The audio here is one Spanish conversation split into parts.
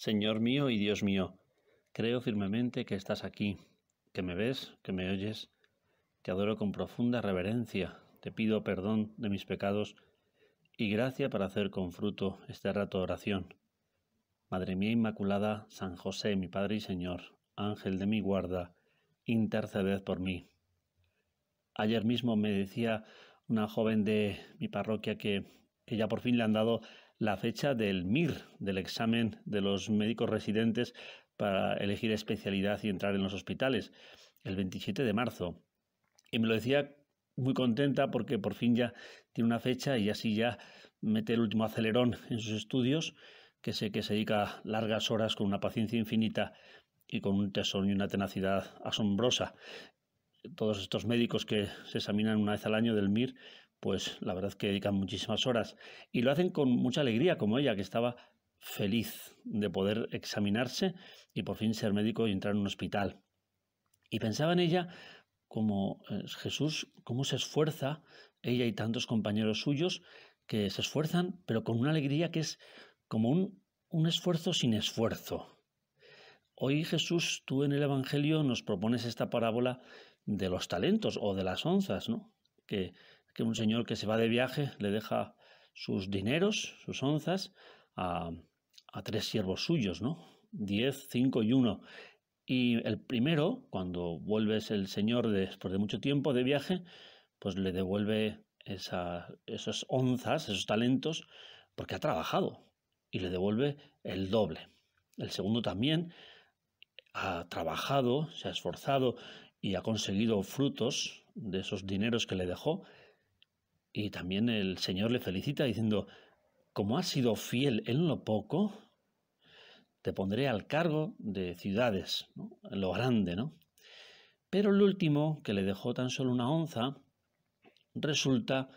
Señor mío y Dios mío, creo firmemente que estás aquí, que me ves, que me oyes. Te adoro con profunda reverencia, te pido perdón de mis pecados y gracia para hacer con fruto este rato de oración. Madre mía Inmaculada, San José, mi Padre y Señor, Ángel de mi guarda, interceded por mí. Ayer mismo me decía una joven de mi parroquia que, que ya por fin le han dado la fecha del MIR, del examen de los médicos residentes para elegir especialidad y entrar en los hospitales, el 27 de marzo. Y me lo decía muy contenta porque por fin ya tiene una fecha y así ya mete el último acelerón en sus estudios, que sé que se dedica largas horas con una paciencia infinita y con un tesón y una tenacidad asombrosa. Todos estos médicos que se examinan una vez al año del MIR pues la verdad es que dedican muchísimas horas y lo hacen con mucha alegría, como ella, que estaba feliz de poder examinarse y por fin ser médico y entrar en un hospital. Y pensaba en ella como eh, Jesús, cómo se esfuerza, ella y tantos compañeros suyos, que se esfuerzan, pero con una alegría que es como un, un esfuerzo sin esfuerzo. Hoy Jesús, tú en el Evangelio nos propones esta parábola de los talentos o de las onzas, ¿no? Que un señor que se va de viaje le deja sus dineros, sus onzas, a, tres siervos suyos, ¿no? Diez, cinco y uno. Y el primero, cuando vuelve el señor después de mucho tiempo de viaje, pues le devuelve esas onzas, esos talentos, porque ha trabajado y le devuelve el doble. El segundo también ha trabajado, se ha esforzado y ha conseguido frutos de esos dineros que le dejó y también el Señor le felicita diciendo, como has sido fiel en lo poco, te pondré al cargo de ciudades, en lo grande, ¿no? Pero el último, que le dejó tan solo una onza, resulta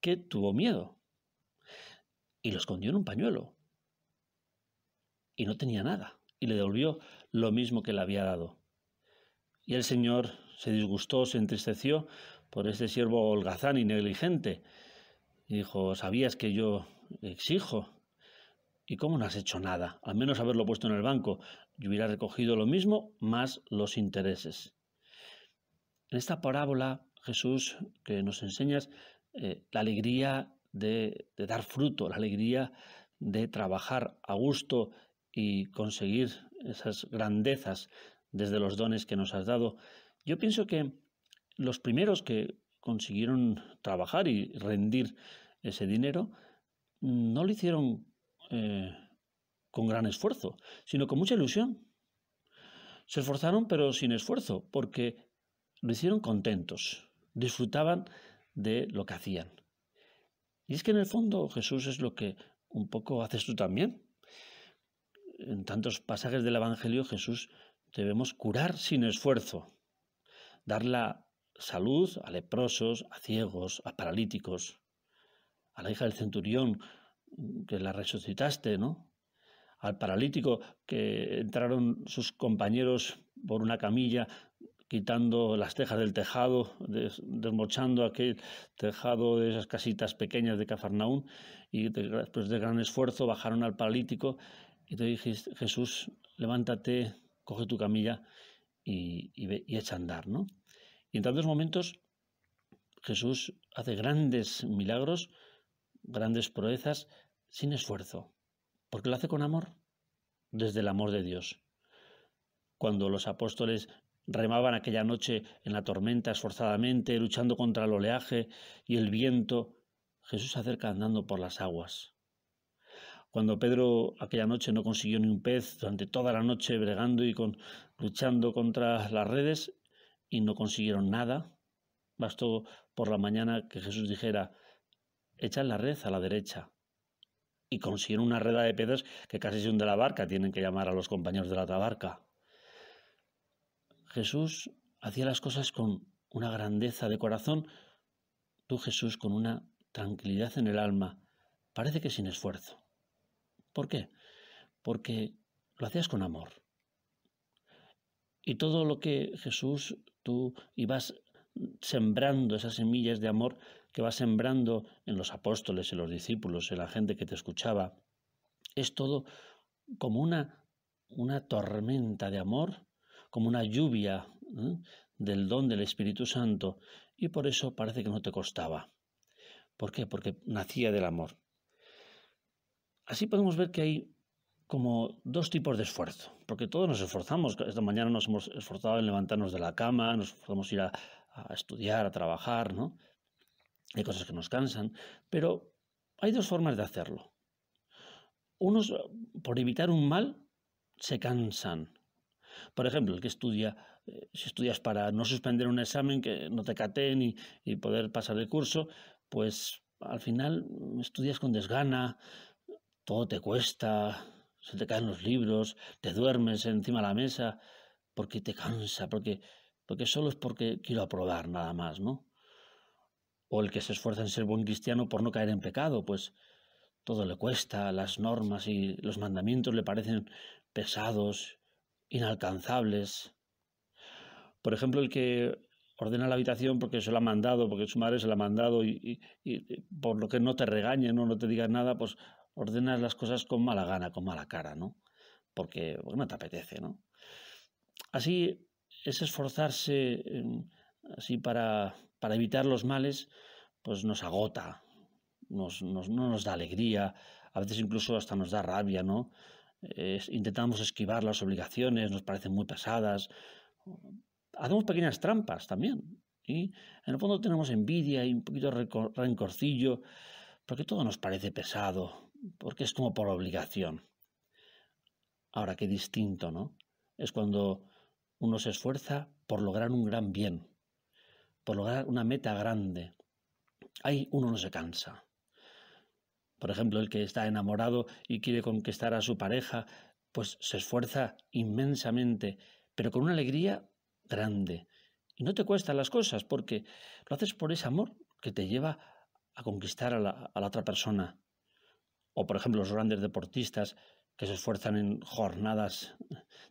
que tuvo miedo y lo escondió en un pañuelo y no tenía nada y le devolvió lo mismo que le había dado. Y el Señor se disgustó, se entristeció por ese siervo holgazán y negligente. dijo, sabías que yo exijo. ¿Y cómo no has hecho nada? Al menos haberlo puesto en el banco. Yo hubiera recogido lo mismo más los intereses. En esta parábola, Jesús, que nos enseñas eh, la alegría de dar fruto, la alegría de trabajar a gusto y conseguir esas grandezas desde los dones que nos has dado. Yo pienso que los primeros que consiguieron trabajar y rendir ese dinero mm, no lo hicieron eh, con gran esfuerzo, sino con mucha ilusión. Se esforzaron pero sin esfuerzo, porque lo hicieron contentos, disfrutaban de lo que hacían. Y es que en el fondo Jesús es lo que un poco haces tú también. En tantos pasajes del Evangelio Jesús debemos curar sin esfuerzo, dar la salud a leprosos, a ciegos, a paralíticos, a la hija del centurión que la resucitaste, ¿no? Al paralítico que entraron sus compañeros por una camilla quitando las tejas del tejado, desmochando aquel tejado de esas casitas pequeñas de Cafarnaún, y después de gran esfuerzo bajaron al paralítico y te dijiste, Jesús, levántate, coge tu camilla y, ve, y echa a andar, ¿no? Y en tantos momentos Jesús hace grandes milagros, grandes proezas, sin esfuerzo, porque lo hace con amor, desde el amor de Dios. Cuando los apóstoles remaban aquella noche en la tormenta esforzadamente, luchando contra el oleaje y el viento, Jesús se acerca andando por las aguas. Cuando Pedro aquella noche no consiguió ni un pez durante toda la noche bregando y luchando contra las redes, y no consiguieron nada. Bastó por la mañana que Jesús dijera, echad la red a la derecha. Y consiguieron una reda de piedras que casi se de la barca, tienen que llamar a los compañeros de la otra barca. Jesús hacía las cosas con una grandeza de corazón, tú Jesús con una tranquilidad en el alma, parece que sin esfuerzo. ¿Por qué? Porque lo hacías con amor. Y todo lo que Jesús tú y vas sembrando esas semillas de amor que vas sembrando en los apóstoles, en los discípulos, en la gente que te escuchaba. Es todo como una, una tormenta de amor, como una lluvia ¿eh? del don del Espíritu Santo, y por eso parece que no te costaba. ¿Por qué? Porque nacía del amor. Así podemos ver que hay como dos tipos de esfuerzo, porque todos nos esforzamos. Esta mañana nos hemos esforzado en levantarnos de la cama, nos podemos ir a, estudiar, a trabajar, ¿no? Hay cosas que nos cansan, pero hay dos formas de hacerlo. Unos, por evitar un mal, se cansan. Por ejemplo, el que estudia, eh, si estudias para no suspender un examen, que no te caten y poder pasar el curso, pues al final estudias con desgana, todo te cuesta, se te caen los libros, te duermes encima de la mesa, porque te cansa, porque, porque solo es porque quiero aprobar nada más, ¿no? O el que se esfuerza en ser buen cristiano por no caer en pecado, pues todo le cuesta, las normas y los mandamientos le parecen pesados, inalcanzables. Por ejemplo, el que ordena la habitación porque se lo ha mandado, porque su madre se la ha mandado y, por lo que no te regañe o no te digan nada, pues ordenar las cosas con mala gana, con mala cara, ¿no? Porque, no te apetece, ¿no? Así es esforzarse em, así para, para, evitar los males, pues nos agota, nos, nos, no nos da alegría, a veces incluso hasta nos da rabia, ¿no? intentamos esquivar las obligaciones, nos parecen muy pesadas, hacemos pequeñas trampas también. Y en el fondo tenemos envidia y un poquito de rencorcillo, porque todo nos parece pesado, porque es como por obligación. Ahora, qué distinto, ¿no? Es cuando uno se esfuerza por lograr un gran bien, por lograr una meta grande. Ahí uno no se cansa. Por ejemplo, el que está enamorado y quiere conquistar a su pareja, pues se esfuerza inmensamente, pero con una alegría grande. Y no te cuestan las cosas porque lo haces por ese amor que te lleva a conquistar a la, a la otra persona o por ejemplo los grandes deportistas que se esfuerzan en jornadas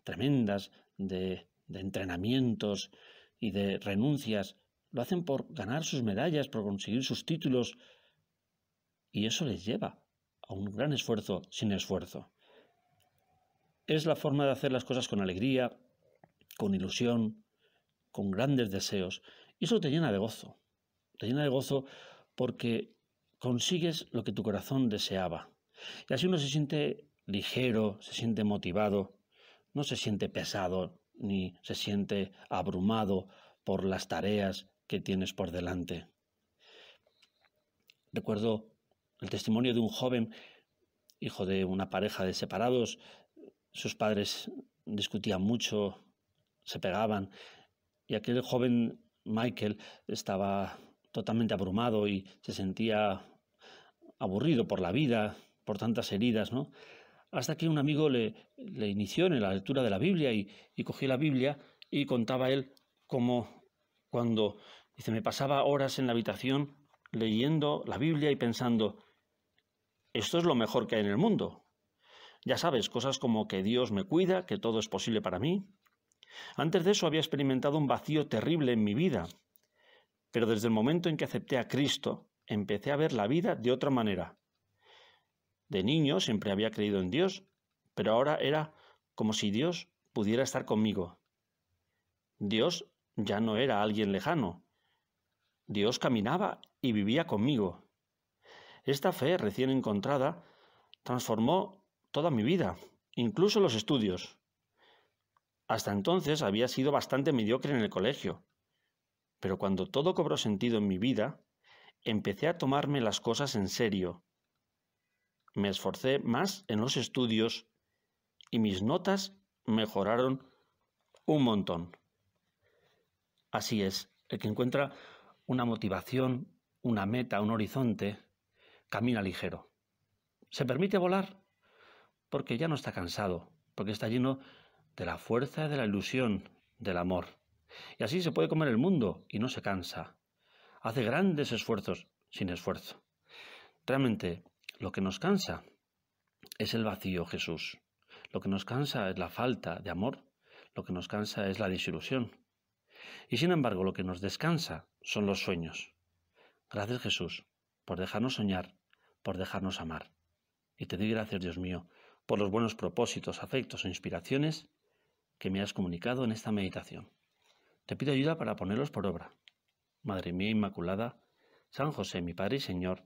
tremendas de, entrenamientos y de renuncias, lo hacen por ganar sus medallas, por conseguir sus títulos, y eso les lleva a un gran esfuerzo sin esfuerzo. Es la forma de hacer las cosas con alegría, con ilusión, con grandes deseos, y eso te llena de gozo. Te llena de gozo porque consigues lo que tu corazón deseaba. Y así uno se siente ligero, se siente motivado, no se siente pesado ni se siente abrumado por las tareas que tienes por delante. Recuerdo el testimonio de un joven, hijo de una pareja de separados, sus padres discutían mucho, se pegaban, y aquel joven Michael estaba totalmente abrumado y se sentía aburrido por la vida, por tantas heridas, ¿no? Hasta que un amigo le, inició en la lectura de la Biblia y, cogí la Biblia y contaba él cómo cuando, dice, me pasaba horas en la habitación leyendo la Biblia y pensando, esto es lo mejor que hay en el mundo. Ya sabes, cosas como que Dios me cuida, que todo es posible para mí. Antes de eso había experimentado un vacío terrible en mi vida, pero desde el momento en que acepté a Cristo, empecé a ver la vida de otra manera. De niño siempre había creído en Dios, pero ahora era como si Dios pudiera estar conmigo. Dios ya no era alguien lejano. Dios caminaba y vivía conmigo. Esta fe recién encontrada transformó toda mi vida, incluso los estudios. Hasta entonces había sido bastante mediocre en el colegio, pero cuando todo cobró sentido en mi vida, empecé a tomarme las cosas en serio me esforcé más en los estudios y mis notas mejoraron un montón. Así es, el que encuentra una motivación, una meta, un horizonte, camina ligero. Se permite volar porque ya no está cansado, porque está lleno de la fuerza, de la ilusión, del amor. Y así se puede comer el mundo y no se cansa. Hace grandes esfuerzos sin esfuerzo. Realmente lo que nos cansa es el vacío, Jesús. Lo que nos cansa es la falta de amor. Lo que nos cansa es la desilusión. Y sin embargo, lo que nos descansa son los sueños. Gracias, Jesús, por dejarnos soñar, por dejarnos amar. Y te doy gracias, Dios mío, por los buenos propósitos, afectos e inspiraciones que me has comunicado en esta meditación. Te pido ayuda para ponerlos por obra. Madre mía Inmaculada, San José, mi Padre y Señor,